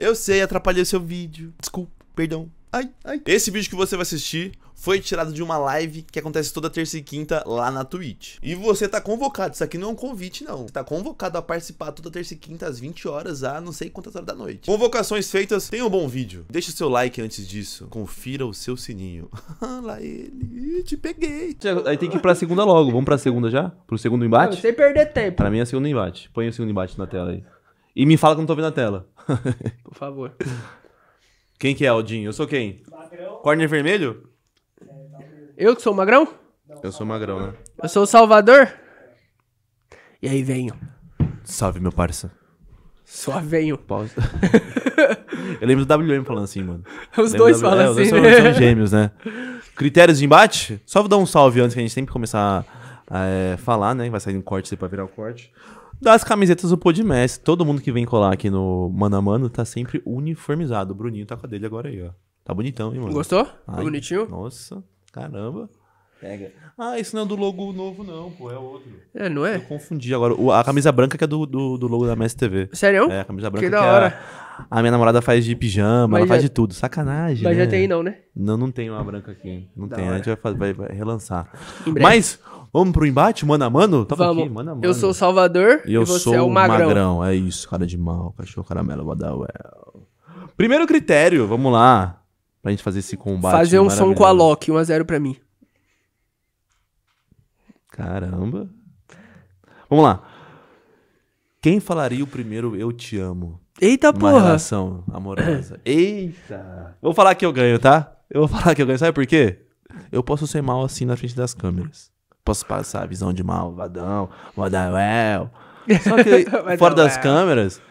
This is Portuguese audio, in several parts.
Eu sei, atrapalhei o seu vídeo. Desculpa, perdão. Ai, ai. Esse vídeo que você vai assistir foi tirado de uma live que acontece toda terça e quinta lá na Twitch. E você tá convocado, isso aqui não é um convite não. Você tá convocado a participar toda terça e quinta às 20 horas a não sei quantas horas da noite. Convocações feitas, tenha um bom vídeo. Deixa o seu like antes disso, confira o seu sininho. lá ele, te peguei. Aí tem que ir pra segunda logo, vamos pra segunda já? Pro segundo embate? Não, sem perder tempo. Pra mim é segundo embate, põe o segundo embate na tela aí. E me fala que eu não tô vendo a tela. Por favor. Quem que é, Aldinho? Eu sou quem? Magrão. Corner é, tá vermelho? Eu que sou o magrão? Eu sou o magrão, né? Eu sou o Salvador? E aí, venho. Salve, meu parça. Só venho. Pausa. eu lembro do WM falando assim, mano. Os dois falam é, assim, os dois né? são gêmeos, né? Critérios de embate? Só vou dar um salve antes que a gente sempre começar a é, falar, né? Vai sair um corte, você vai virar o um corte das camisetas do Podmestre. Todo mundo que vem colar aqui no Mano a Mano tá sempre uniformizado. O Bruninho tá com a dele agora aí, ó. Tá bonitão, hein, mano? Gostou? Tá Ai, bonitinho? Nossa, caramba. Pega. Ah, esse não é do logo novo, não, pô. É outro. É, não é? Eu confundi agora. O, a camisa branca que é do, do, do logo da Messi TV. Sério? É, a camisa branca que, da que é hora. A, a, minha namorada faz de pijama, Mas ela já, faz de tudo. Sacanagem. Mas né? já tem, não, né? Não, não tem uma branca aqui. Não da tem. Né? Hora. A gente vai, vai, vai relançar. Mas Vamos pro embate, mano a mano? Tava Vamos. aqui, mano a mano. Eu sou o Salvador e, eu você sou é o Magrão. Magrão. É isso, cara de mal, cachorro caramelo, Badael. Primeiro critério, vamos lá. Pra gente fazer esse combate. Fazer um som com a Loki, 1x0 pra mim. Caramba. Vamos lá. Quem falaria o primeiro eu te amo? Eita Uma porra. relação amorosa. Eita. Vou falar que eu ganho, tá? Eu vou falar que eu ganho. Sabe por quê? Eu posso ser mal assim na frente das câmeras. Posso passar a visão de malvadão, Madael. Só que fora das câmeras,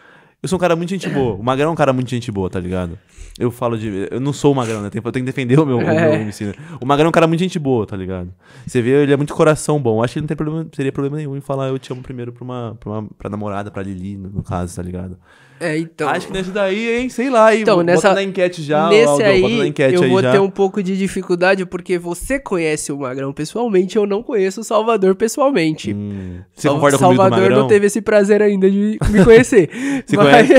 eu sou um cara muito gente boa. O Magrão é um cara muito gente boa, tá ligado? Eu falo de. Eu não sou o Magrão, né? Eu tenho, que defender o meu, é. o meu MC, né? O Magrão é um cara muito gente boa, tá ligado? Você vê, ele é muito coração bom. Acho que ele não tem problema, seria problema nenhum em falar eu te amo primeiro pra uma, pra, uma, pra namorada, pra Lili, no caso, tá ligado? É, então. Acho que nesse daí, hein? Sei lá. Então, nessa. Bota na enquete já. Nesse Aldo, aí, enquete eu aí vou já. ter um pouco de dificuldade porque você conhece o Magrão pessoalmente, eu não conheço o Salvador pessoalmente. Hum, você concorda comigo Salvador não teve esse prazer ainda de me conhecer. você mas... conhece?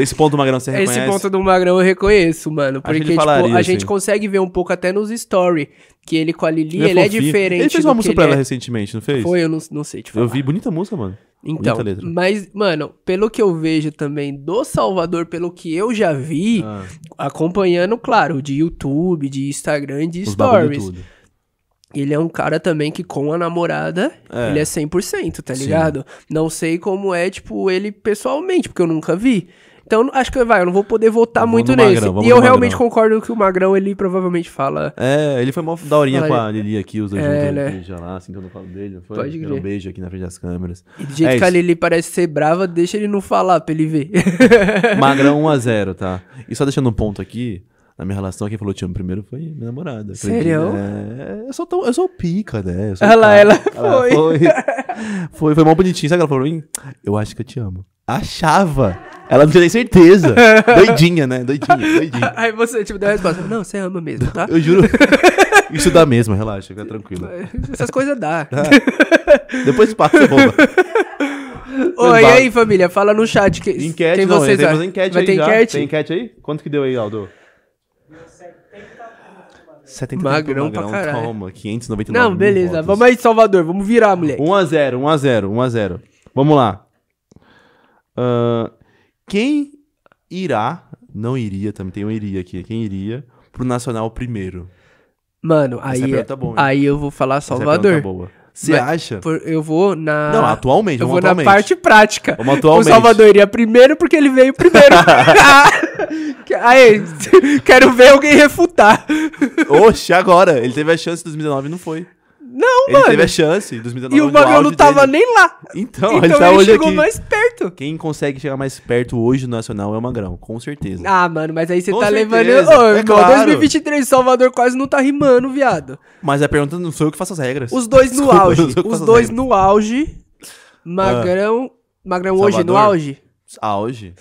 Esse ponto do Magrão você reconhece? Esse ponto do Magrão eu reconheço, mano. Porque, tipo, a assim. gente consegue ver um pouco até nos stories que ele com a Lili, ele, é ele é, é, diferente. Ele fez uma música pra ela é. recentemente, não fez? Foi, eu não, não sei te falar. Eu vi bonita música, mano. Então, mas, mano, pelo que eu vejo também do Salvador, pelo que eu já vi, ah. acompanhando, claro, de YouTube, de Instagram, de Os Stories. Ele é um cara também que com a namorada, é. ele é 100%, tá ligado? Sim. Não sei como é, tipo, ele pessoalmente, porque eu nunca vi. Então acho que vai, eu não vou poder votar muito nesse. Magrão, e eu realmente Magrão. concordo que o Magrão, ele provavelmente fala. É, ele foi mó daorinha fala com a Lili aqui, os dois é, juntos, né? já lá, assim, que eu não falo dele. Foi, Pode crer. um beijo aqui na frente das câmeras. E do jeito é que isso. a Lili parece ser brava, deixa ele não falar pra ele ver. Magrão 1x0, tá? E só deixando um ponto aqui, na minha relação, quem falou te amo primeiro foi minha namorada. Sério? É, eu sou tão. Eu sou pica, né? Sou ela, ela foi. foi. foi. Foi mó bonitinho. Sabe o que ela falou pra mim? Eu acho que eu te amo. Achava! Ela não tinha nem certeza. Doidinha, né? Doidinha, doidinha. Aí você, tipo, deu a resposta. Não, você ama mesmo, tá? Eu juro. Isso dá mesmo, relaxa, fica tranquilo. Essas coisas dá. Ah, depois passa, você rouba. Ô, e aí, família? Fala no chat. Que, enquete, quem não, vocês temos a... enquete Vai aí ter já. enquete? Tem enquete aí? Quanto que deu aí, Aldo? 70 magrão, magrão pra caralho. Calma, 599 Não, beleza. Vamos aí, Salvador. Vamos virar, moleque. 1x0, 1x0, 1x0. Vamos lá. Uh, quem irá, não iria, também tem um iria aqui, quem iria pro Nacional primeiro? Mano, aí, é tá bom, aí eu vou falar Salvador. Essa tá é boa. Você acha? Por, eu vou na. Não, atualmente. Eu vou atualmente. na parte prática. Vamos atualmente. O Salvador iria primeiro porque ele veio primeiro. Aí, quero ver alguém refutar. Oxe, agora. Ele teve a chance em 2019 e não foi. Não, ele mano. Ele teve a chance em 2019. E o Magrão não tava dele. nem lá. Então, então ele, tá ele chegou aqui. mais perto perto. Quem consegue chegar mais perto hoje no Nacional é o Magrão, com certeza. Ah, mano, mas aí você tá certeza, levando. Ô, é irmão, claro. 2023, Salvador quase não tá rimando, viado. Mas a pergunta não sou eu que faço as regras. Os dois Desculpa, no auge. Os dois no auge. Magrão. Ah. Magrão hoje no auge? Auge.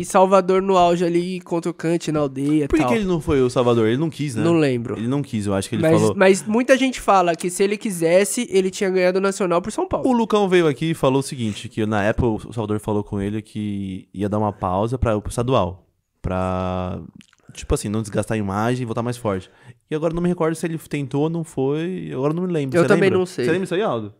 E Salvador no auge ali contra o Kant na aldeia. Por que, que, ele não foi o Salvador? Ele não quis, né? Não lembro. Ele não quis, eu acho que ele mas, falou. Mas muita gente fala que se ele quisesse, ele tinha ganhado o Nacional por São Paulo. O Lucão veio aqui e falou o seguinte: que na época o Salvador falou com ele que ia dar uma pausa para o estadual. Pra. Tipo assim, não desgastar a imagem e voltar mais forte. E agora não me recordo se ele tentou, ou não foi. Agora não me lembro. Eu Você também lembra? não sei. Você lembra isso aí, Aldo?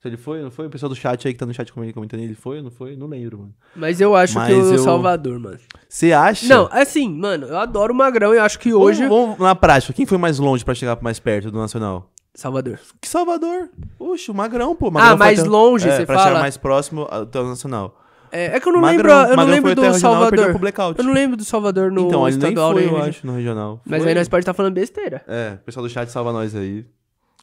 Se ele foi não foi, o pessoal do chat aí que tá no chat comentando, ele foi ou não foi, não lembro, mano. Mas eu acho Mas que o eu... Salvador, mano. Você acha? Não, assim, mano, eu adoro o Magrão e acho que hoje. Vamos, vamos na prática, quem foi mais longe pra chegar mais perto do Nacional? Salvador. Que Salvador? Oxe, o Magrão, pô. Ah, Magrão ah, mais longe, é, você pra fala? Pra chegar mais próximo do Nacional. É, é que eu não Magrão, lembro, eu não lembro do Salvador. Eu não lembro do Salvador no então, ele estadual. Então, eu acho, no regional. Mas foi. aí nós pode estar tá falando besteira. É, o pessoal do chat salva nós aí.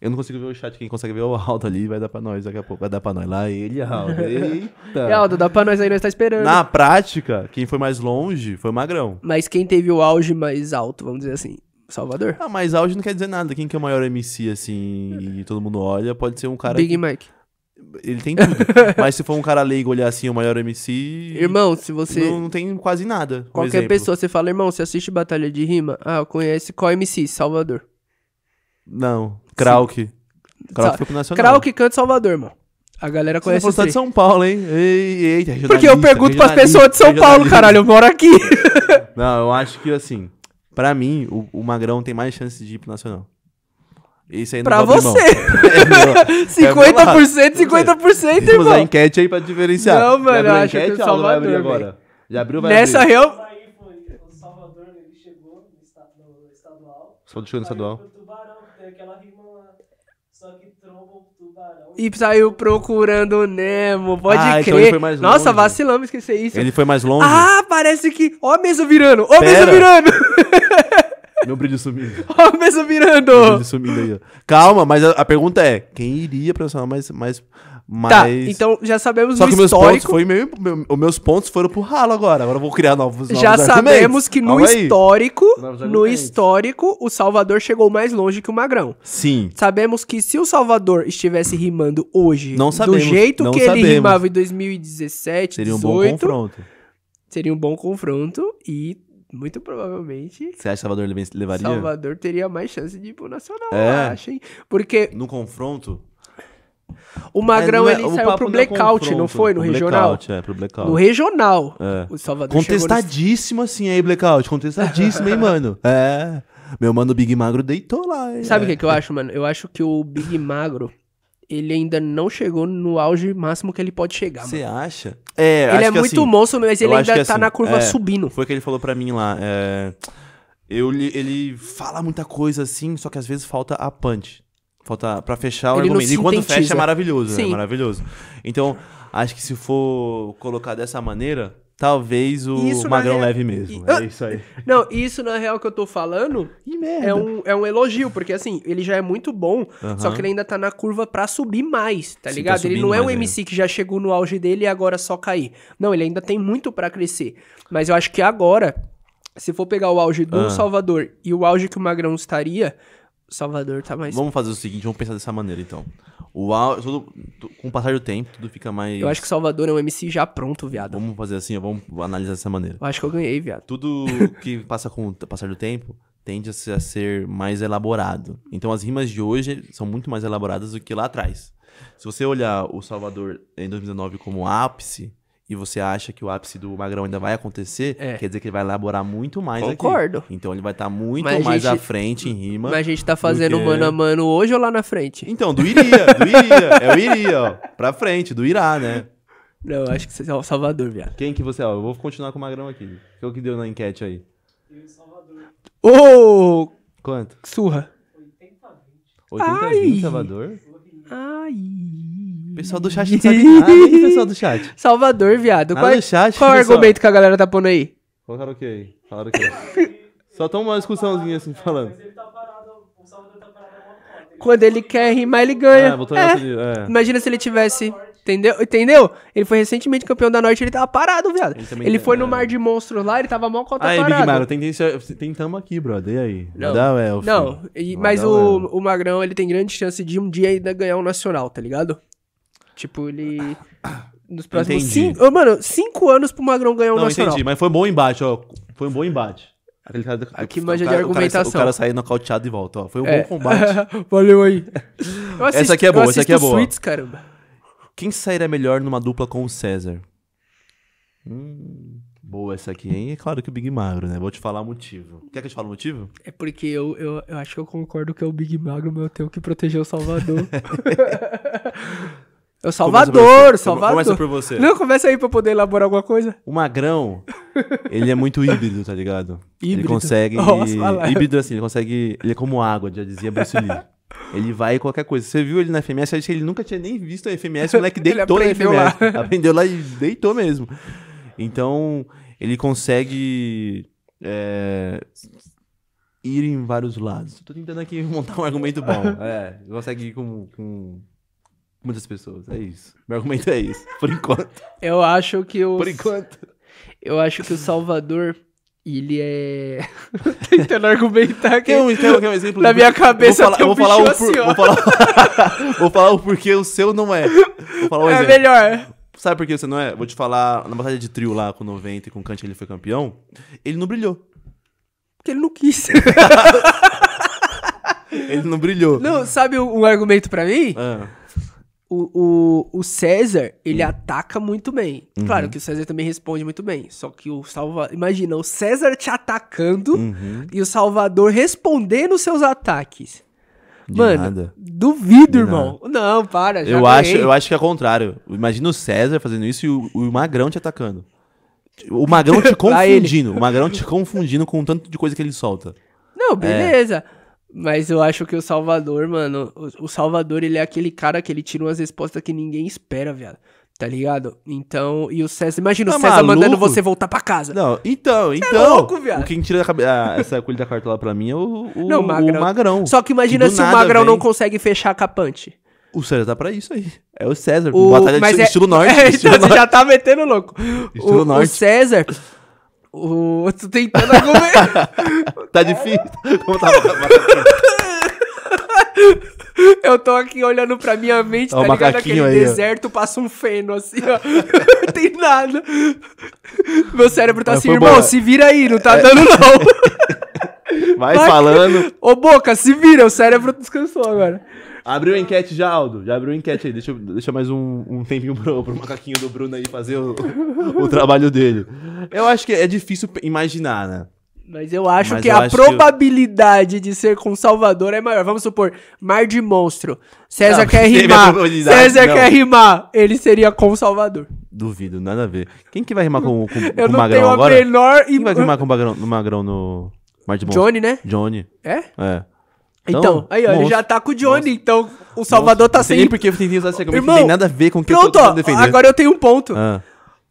Eu não consigo ver o chat, quem consegue ver é o Aldo ali vai dar pra nós daqui a pouco. Vai dar pra nós lá, ele, Aldo. Eita. e Aldo, dá pra nós aí, nós tá esperando. Na prática, quem foi mais longe foi o Magrão. Mas quem teve o auge mais alto, vamos dizer assim? Salvador. Ah, mas auge não quer dizer nada. Quem que é o maior MC, assim, e todo mundo olha, pode ser um cara. Big que... Mike. Ele tem tudo. mas se for um cara leigo olhar assim, o maior MC. Irmão, se você. Não, não tem quase nada. Qualquer exemplo. pessoa, você fala, irmão, você assiste Batalha de Rima? Ah, conhece qual MC? Salvador. Não, Krauk. Krauk foi pro Nacional. Krauk canta em Salvador, irmão. A galera conhece. Você tá de São Paulo, hein? Ei, ei, Porque eu pergunto pras pessoas de São Paulo, caralho, eu moro aqui. Não, eu acho que assim, pra mim, o, o Magrão tem mais chance de ir pro Nacional. Isso aí não Pra você! é, 50%, 50%, é irmão. usar a enquete aí pra diferenciar. Não, mano, eu acho enquete, que o Salvador. Vai agora? Já abriu, vai Nessa abrir. real. Só de show no estadual aquela rima lá. Só que tromba o tubarão. E saiu procurando Nemo, pode ah, crer. Então ele foi mais longe. Nossa, vacilamos esqueci é isso. Ele foi mais longe. Ah, parece que. Ó, mesa virando! Ó, mesa virando! Meu brilho sumindo. Ó, mesa virando! Meu brilho sumindo aí, ó. Calma, mas a, a pergunta é: quem iria pra uma mais, mais Tá, Mas... Tá, então já sabemos Só o que o histórico. foi meio, meu, meus pontos foram pro ralo agora. Agora eu vou criar novos, novos Já argumentos. sabemos que no histórico, no histórico, o Salvador chegou mais longe que o Magrão. Sim. Sabemos que se o Salvador estivesse rimando hoje, não sabemos, do jeito não que sabemos. ele rimava em 2017, seria 18, um bom confronto. Seria um bom confronto e muito provavelmente. Você acha que Salvador levaria? Salvador teria mais chance de ir pro Nacional, é. acho, hein? Porque. No confronto, o Magrão, é, é ele saiu pro é blackout, não, não, foi? No regional? Blackout, é, pro blackout. No regional. É. O Salvador Contestadíssimo, no... assim, aí, blackout. Contestadíssimo, hein, mano? É. Meu mano Big Magro deitou lá. Hein? Sabe o é. que, que eu acho, mano? Eu acho que o Big Magro, ele ainda não chegou no auge máximo que ele pode chegar, Você acha? É, Ele é muito assim, monstro, mas ele ainda tá assim, na curva é, subindo. Foi o que ele falou para mim lá. É, eu, ele fala muita coisa assim, só que às vezes falta a punch. Falta para fechar o ele argumento. E quando fecha é maravilhoso, né? É maravilhoso. Então, acho que se for colocar dessa maneira, talvez o isso Magrão real... leve mesmo. É ah, isso aí. Não, isso na real que eu tô falando é um, é um elogio, porque assim, ele já é muito bom, só que ele ainda tá na curva pra subir mais, tá Sim, ligado? Tá ele não é um MC é. mesmo. que já chegou no auge dele e agora só cair. Não, ele ainda tem muito para crescer. Mas eu acho que agora, se for pegar o auge do ah. Salvador e o auge que o Magrão estaria, Salvador tá mais. Vamos fazer o seguinte, vamos pensar dessa maneira então. O tudo- com o passar do tempo, tudo fica mais. Eu acho que Salvador é um MC já pronto, viado. Vamos fazer assim, vamos analisar dessa maneira. Eu acho que eu ganhei, viado. Tudo que passa com o passar do tempo tende a a ser mais elaborado. Então as rimas de hoje são muito mais elaboradas do que lá atrás. Se você olhar o Salvador em 2019 como ápice, e você acha que o ápice do Magrão ainda vai acontecer, é. quer dizer que ele vai elaborar muito mais Concordo. Aqui. Então ele vai estar tá muito mas mais gente, à frente em rima. Mas a gente tá fazendo que... mano a mano hoje ou lá na frente? Então, do iria, do iria. é o iria, ó. Pra frente, do irá, né? Não, acho que você é o Salvador, viado. Quem que você é? Eu vou continuar com o Magrão aqui. O que deu na enquete aí? Eu e Salvador. Ô! Oh! Quanto? Surra. 80 20. 80 20, Salvador? Ai! Pessoal do chat não sabe nada, hein, é pessoal do chat? Salvador, viado. Nada qual é- chat, qual é o argumento que a galera tá pondo aí? Colocaram o quê aí? Falaram o quê? Só tão uma discussãozinha assim falando. Tá tá é Quando ele quer rimar, ele ganha. Ah, é. é. Imagina se ele tivesse. Entendeu? Entendeu? Ele foi recentemente campeão da Norte, ele tava parado, viado. Ele, ele foi é. no Mar de Monstros lá, ele tava mal contra Aí, ah, parado. Big Mario, tentamos tem, tem aqui, brother. E aí? Não, Madal é o Não, e, mas o, o Magrão, ele tem grande chance de um dia ainda ganhar o um Nacional, tá ligado? Tipo, ele. Nos próximos entendi. cinco. Oh, mano, cinco anos pro Magrão ganhar o Não, Nacional. entendi, mas foi um bom embate, ó. Foi um bom embate. Aquele cara, Aqui manja de argumentação. O cara, o cara sair nocauteado e volta, ó. Foi um É. bom combate. Valeu aí. É essa aqui é boa, essa aqui é boa. Suits, caramba. Quem sairia melhor numa dupla com o César? Hum, boa essa aqui, hein? É claro que o Big Magro, né? Vou te falar o motivo. Quer que eu te fale o motivo? É porque eu, eu, eu acho que eu concordo que é o Big Magro, mas eu tenho que proteger o Salvador. É o Salvador, Salvador. Começa por você. Não, começa aí pra poder elaborar alguma coisa. O Magrão, ele é muito híbrido, tá ligado? Híbrido. Ele consegue. Nossa, híbrido assim, ele consegue. Ele é como água, já dizia Bruce Lee. Ele vai qualquer coisa. Você viu ele na FMS? Acho que ele nunca tinha nem visto a FMS. O moleque deitou na FMS. Lá. Aprendeu lá e deitou mesmo. Então, ele consegue é, ir em vários lados. Tô tentando aqui montar um argumento bom. É, consegue ir com, com muitas pessoas. É isso. Meu argumento é isso. Por enquanto. Eu acho que o. Por enquanto. Eu acho que o Salvador. Ele é. Tentando argumentar que. Tem um, tem um exemplo. Na minha cabeça, vou falar, vou falar, o assim, vou, falar vou falar o porquê o seu não é. Vou falar um é exemplo. melhor. Sabe por que você não é? Vou te falar, na batalha de trio lá com 90 e com o Kant ele foi campeão, ele não brilhou. Porque ele não quis. ele não brilhou. Não, sabe um argumento para mim? É o, o, o César, ele hum. ataca muito bem. Uhum. Claro que o César também responde muito bem. Só que o Salvador. Imagina, o César te atacando uhum. e o Salvador respondendo seus ataques. De Mano, nada. duvido, de irmão. Nada. Não, para. eu, acho, eu acho que é o contrário. Imagina o César fazendo isso e o, o Magrão te atacando. O Magrão te confundindo. o Magrão te confundindo com o tanto de coisa que ele solta. Não, é. beleza. É. Mas eu acho que o Salvador, mano, o, Salvador, ele é aquele cara que ele tira umas respostas que ninguém espera, velho. Tá ligado? Então, e o César, imagina tá o César maluco? mandando você voltar pra casa. Não, então, é então. É louco, viado. O quem tira a cabeça ah, essa colher da cartola pra mim é o, o, não, o, magrão. o magrão. Só que imagina que se o Magrão não consegue fechar a capante. O César tá pra isso aí. É o César. O... Batalha Mas é... estilo norte. É, estilo então norte. você já tá metendo louco. Estilo o, norte. O César, o outro tentando comer tá difícil? Como tá, tá Eu tô aqui olhando pra minha mente, Ó, tá ligado? Aquele aí, deserto, passa um feno assim, ó. não tem nada. Meu cérebro tá Mas assim, irmão, boa. se vira aí, não tá é... dando não. Vai, Vai falando. Que... Ô, Boca, se vira, o cérebro descansou agora. Abriu enquete já, Aldo. Já abriu enquete aí. Deixa, deixa mais um, um tempinho pro, pro macaquinho do Bruno aí fazer o, o trabalho dele. Eu acho que é difícil imaginar, né? Mas eu acho Mas que eu a acho probabilidade que eu... de ser com Salvador é maior. Vamos supor, Mar de Monstro. César não, quer rimar. César não. quer rimar. Ele seria com Salvador. Duvido, nada a ver. Quem que vai rimar com, o Magrão agora? Eu não tenho a menor... Quem vai rimar com o Magrão, no Magrão no... Martin Johnny, né? Johnny. É? É. Então, então, aí, ó, ele já tá com o Johnny, monstro. então o Salvador monstro. tá sem. porque eu tentei usar esse argumento, Irmão, não tem nada a ver com o que pronto, eu tô defendendo. Pronto. agora eu tenho um ponto. Ah.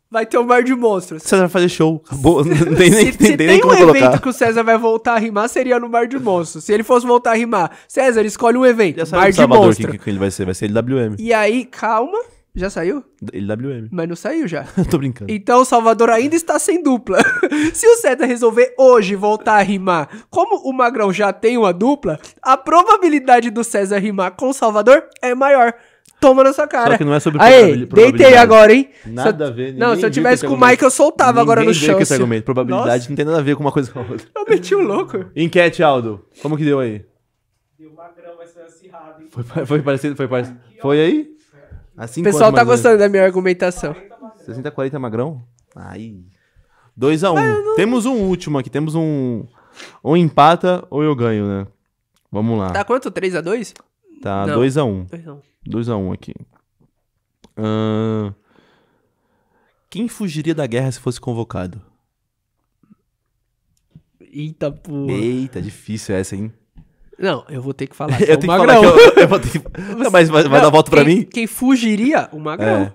Vai ter o um Mar de Monstros. César vai fazer show. Boa, Não tem nem, se, se tem, nem tem um colocar. evento que o César vai voltar a rimar, seria no Mar de Monstros. Se ele fosse voltar a rimar, César, escolhe um evento. Já Mar de Monstros. Que, que ele vai ser? Vai ser LWM. E aí, calma. Já saiu? LWM. Mas não saiu já. Tô brincando. Então Salvador ainda está sem dupla. Se o Seta resolver hoje voltar a rimar, como o Magrão já tem uma dupla, a probabilidade do César rimar com Salvador é maior. Toma na sua cara. Só que não é sobre Aê, deitei agora, hein? Nada a ver. Não, se eu tivesse com o Mike, eu soltava ninguém agora no chão. Esse argumento. Probabilidade Nossa. não tem nada a ver com uma coisa com a outra. Eu meti o um louco. Enquete, Aldo. Como que deu aí? Deu Magrão, vai ser acirrado, hein? Foi, foi parecido, foi parecido. Foi aí? Assim, o pessoal tá gostando da minha argumentação. 60, 40 magrão? Aí. 2 x 1 não... Temos um último aqui. Temos um. Ou empata ou eu ganho, né? Vamos lá. Tá quanto? 3 x 2 Tá 2 x 1 2 x 1 aqui. Uh... Quem fugiria da guerra se fosse convocado? Eita, pô. Eita, difícil essa, hein? Não, eu vou ter que falar. Que eu, é tenho que falar que eu, eu vou ter que Mas vai, vai dar volta pra quem, mim? Quem fugiria? O Magrão. É.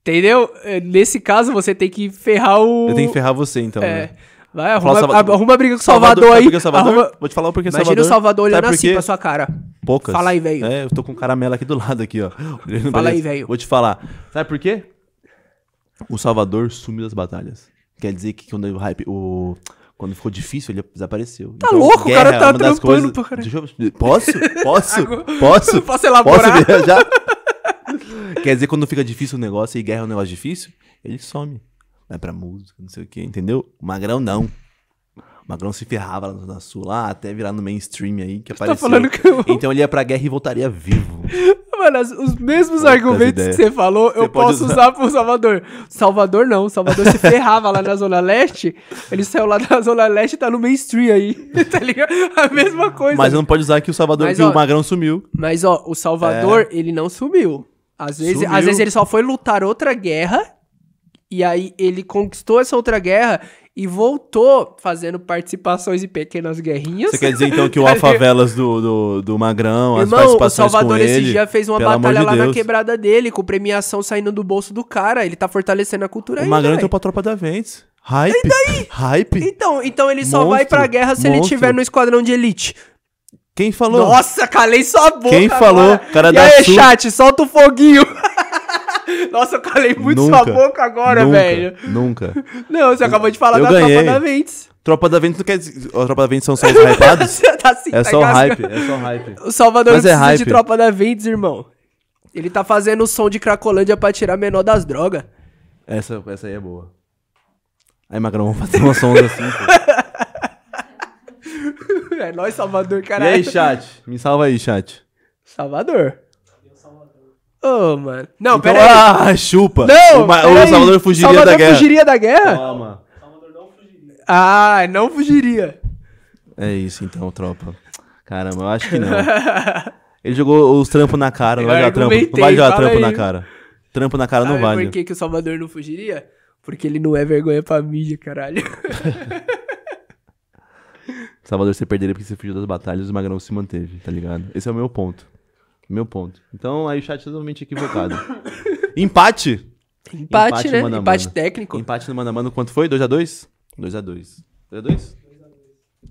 Entendeu? É, nesse caso, você tem que ferrar o. Eu tenho que ferrar você, então. É. Né? Vai, arruma, Salvador. arruma briga com o Salvador, Salvador aí. Salvador? Arruma... Vou te falar o porquê Imagina Salvador. Imagina o Salvador olhando porque assim pra sua cara. Poucas. Fala aí, velho. É, eu tô com caramelo aqui do lado, aqui, ó. Fala aí, velho. Vou te falar. Sabe por quê? O Salvador sumiu das batalhas. Quer dizer que quando o hype. O... Quando ficou difícil, ele desapareceu. Tá então, louco, o cara tá é trampando coisas... pra caralho. eu... Posso? Posso? Posso? Posso elaborar? Posso viajar? Quer dizer, quando fica difícil o negócio e guerra é um negócio difícil, ele some. Vai pra música, não sei o quê entendeu? O Magrão não. O Magrão se ferrava lá na sua, lá até virar no mainstream aí, que Você tá apareceu. Tá falando que eu... Então ele ia pra guerra e voltaria vivo. Mano, os mesmos argumentos que você falou, você eu posso usar. usar pro Salvador. Salvador não, Salvador se ferrava lá na Zona Leste, ele saiu lá da Zona Leste e tá no mainstream aí, tá ligado? A mesma coisa. Mas não pode usar que o Salvador, mas, que o Magrão sumiu. Mas ó, o Salvador, é. ele não sumiu. Às vezes, sumiu. às vezes ele só foi lutar outra guerra e aí ele conquistou essa outra guerra e voltou fazendo participações e pequenas guerrinhas. Você quer dizer então que o Alfavelas do, do, do Magrão, Irmão, as participações o Salvador esse ele, dia fez uma batalha de lá Deus. na quebrada dele, com premiação saindo do bolso do cara. Ele tá fortalecendo a cultura o aí. O Magrão entrou pra tropa da Ventes. Hype. E daí? Hype. Então, então ele só vai pra guerra se monstro. ele tiver no esquadrão de elite. Quem falou? Nossa, calei sua boca. Quem falou? Cara, cara e da aí, Sul. chat, solta o foguinho. Nossa, eu calei muito nunca, sua boca agora, nunca, velho. Nunca. Não, você eu, acabou de falar da ganhei. Tropa da Ventes. Tropa da Ventes não quer dizer. A Tropa da Ventes são só os hypados? tá assim, é tá só hype, é só hype. O Salvador Mas é hype. de Tropa da Ventes, irmão. Ele tá fazendo o som de Cracolândia pra tirar menor das drogas. Essa, essa aí é boa. Aí, Magrão, vamos fazer uma sonda assim, pô. É nóis, Salvador, caralho. E aí, chat? Me salva aí, chat. Salvador. Ô, oh, mano. Não, então, pera aí. Ah, chupa. Não, o, o Salvador fugiria Salvador da guerra. fugiria da guerra? Calma. Salvador não fugiria. Ah, não fugiria. É isso então, tropa. Caramba, eu acho que não. Ele jogou os trampos na cara, não vai jogar trampo. Não vai jogar trampo aí. na cara. Trampo na cara Sabe não vale. Por que, que o Salvador não fugiria? Porque ele não é vergonha pra mídia, caralho. Salvador você perderia porque você fugiu das batalhas e o Magrão se manteve, tá ligado? Esse é o meu ponto. Meu ponto. Então aí o chat é totalmente equivocado. Empate! Empate, Empate né? Mano Empate mano. técnico. Empate no mano a mano. Quanto foi? 2x2? 2x2. 2x2?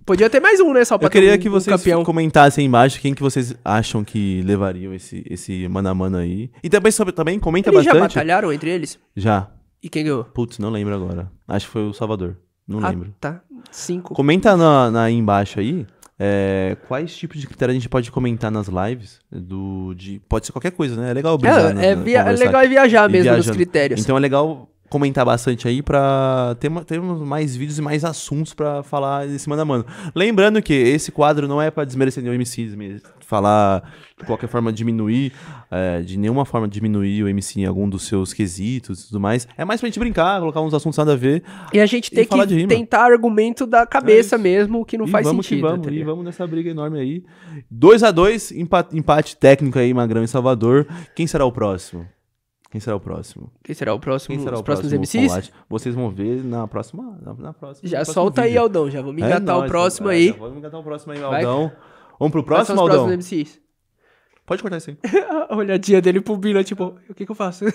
Podia ter mais um, né? Só pra Eu queria um, que vocês um campeão. comentassem embaixo quem que vocês acham que levariam esse, esse mano a mano aí. E também, sobre, também comenta eles bastante. Eles já batalharam entre eles? Já. E quem ganhou? Putz, não lembro agora. Acho que foi o Salvador. Não ah, lembro. Tá. Cinco. Comenta na, na aí embaixo aí é, quais tipos de critério a gente pode comentar nas lives? Do, de, pode ser qualquer coisa, né? É legal brisar, é, é, via, é legal é viajar mesmo nos critérios. Então é legal comentar bastante aí para termos ter mais vídeos e mais assuntos para falar desse mano a mano. Lembrando que esse quadro não é para desmerecer nenhum MC, é falar de qualquer forma diminuir, é, de nenhuma forma diminuir o MC em algum dos seus quesitos e tudo mais. É mais pra gente brincar, colocar uns assuntos nada a ver. E a gente tem que tentar argumento da cabeça é mesmo, que não e faz vamos sentido. Que vamos, tá e vamos nessa briga enorme aí. 2 a 2 empate, empate técnico aí, Magrão e Salvador. Quem será o próximo? Quem será o próximo? Quem será o próximo? Quem será os o próximos próximo MCs? Vocês vão ver na próxima. Na, na próxima já solta vídeo. aí, Aldão. Já vou me é engatar é o próximo é, aí. vou me engatar o próximo aí, Aldão. Vai. Vamos pro próximo, Aldão. Os Próximos MCs? Pode cortar isso aí. a olhadinha dele pro Bila, tipo, o que, que eu faço?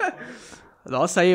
Nossa, aí.